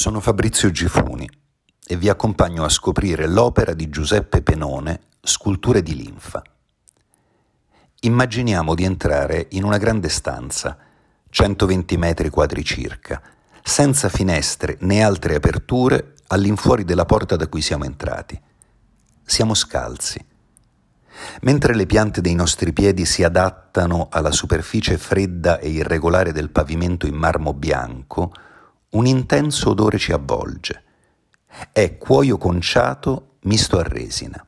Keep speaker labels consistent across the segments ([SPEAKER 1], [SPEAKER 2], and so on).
[SPEAKER 1] sono Fabrizio Gifuni e vi accompagno a scoprire l'opera di Giuseppe Penone, Sculture di linfa. Immaginiamo di entrare in una grande stanza, 120 metri quadri circa, senza finestre né altre aperture all'infuori della porta da cui siamo entrati. Siamo scalzi. Mentre le piante dei nostri piedi si adattano alla superficie fredda e irregolare del pavimento in marmo bianco, un intenso odore ci avvolge. È cuoio conciato misto a resina.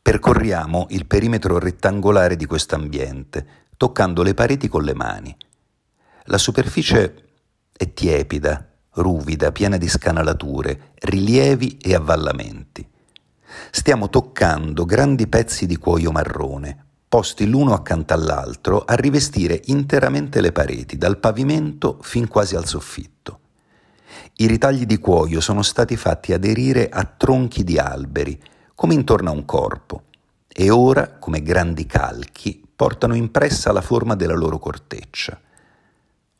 [SPEAKER 1] Percorriamo il perimetro rettangolare di questo ambiente, toccando le pareti con le mani. La superficie è tiepida, ruvida, piena di scanalature, rilievi e avvallamenti. Stiamo toccando grandi pezzi di cuoio marrone, posti l'uno accanto all'altro, a rivestire interamente le pareti, dal pavimento fin quasi al soffitto. I ritagli di cuoio sono stati fatti aderire a tronchi di alberi, come intorno a un corpo, e ora, come grandi calchi, portano impressa la forma della loro corteccia.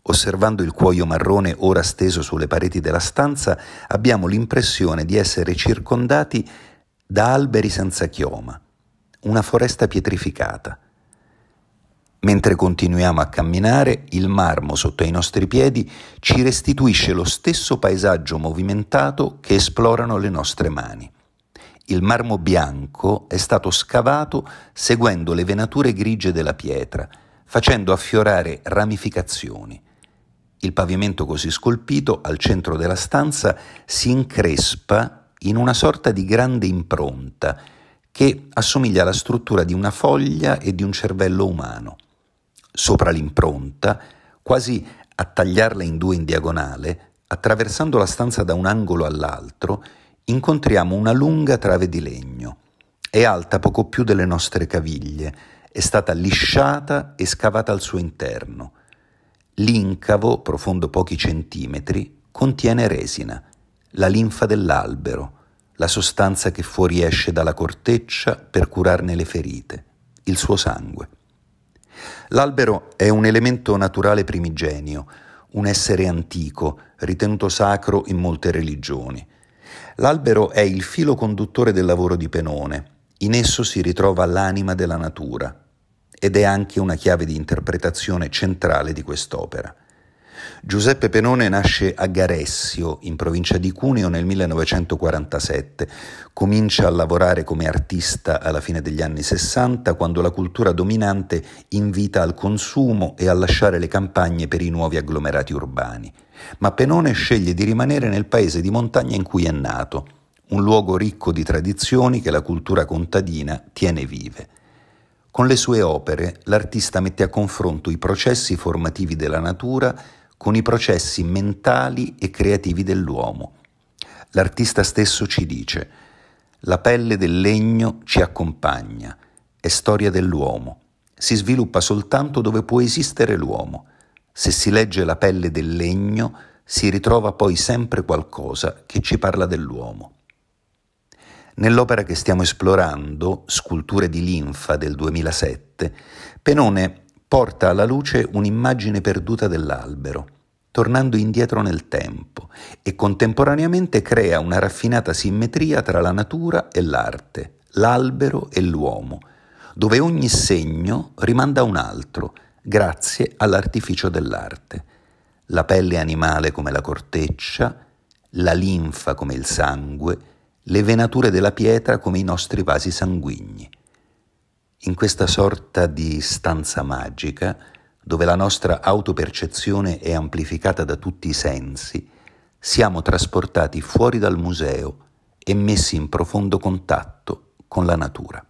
[SPEAKER 1] Osservando il cuoio marrone ora steso sulle pareti della stanza, abbiamo l'impressione di essere circondati da alberi senza chioma una foresta pietrificata. Mentre continuiamo a camminare, il marmo sotto i nostri piedi ci restituisce lo stesso paesaggio movimentato che esplorano le nostre mani. Il marmo bianco è stato scavato seguendo le venature grigie della pietra, facendo affiorare ramificazioni. Il pavimento così scolpito al centro della stanza si increspa in una sorta di grande impronta, che assomiglia alla struttura di una foglia e di un cervello umano. Sopra l'impronta, quasi a tagliarla in due in diagonale, attraversando la stanza da un angolo all'altro, incontriamo una lunga trave di legno. È alta poco più delle nostre caviglie, è stata lisciata e scavata al suo interno. L'incavo, profondo pochi centimetri, contiene resina, la linfa dell'albero la sostanza che fuoriesce dalla corteccia per curarne le ferite, il suo sangue. L'albero è un elemento naturale primigenio, un essere antico, ritenuto sacro in molte religioni. L'albero è il filo conduttore del lavoro di Penone, in esso si ritrova l'anima della natura ed è anche una chiave di interpretazione centrale di quest'opera. Giuseppe Penone nasce a Garessio, in provincia di Cuneo, nel 1947. Comincia a lavorare come artista alla fine degli anni 60, quando la cultura dominante invita al consumo e a lasciare le campagne per i nuovi agglomerati urbani. Ma Penone sceglie di rimanere nel paese di montagna in cui è nato, un luogo ricco di tradizioni che la cultura contadina tiene vive. Con le sue opere l'artista mette a confronto i processi formativi della natura con i processi mentali e creativi dell'uomo. L'artista stesso ci dice, la pelle del legno ci accompagna, è storia dell'uomo, si sviluppa soltanto dove può esistere l'uomo. Se si legge la pelle del legno, si ritrova poi sempre qualcosa che ci parla dell'uomo. Nell'opera che stiamo esplorando, Sculture di linfa del 2007, Penone porta alla luce un'immagine perduta dell'albero, tornando indietro nel tempo, e contemporaneamente crea una raffinata simmetria tra la natura e l'arte, l'albero e l'uomo, dove ogni segno rimanda a un altro, grazie all'artificio dell'arte. La pelle animale come la corteccia, la linfa come il sangue, le venature della pietra come i nostri vasi sanguigni in questa sorta di stanza magica, dove la nostra autopercezione è amplificata da tutti i sensi, siamo trasportati fuori dal museo e messi in profondo contatto con la natura.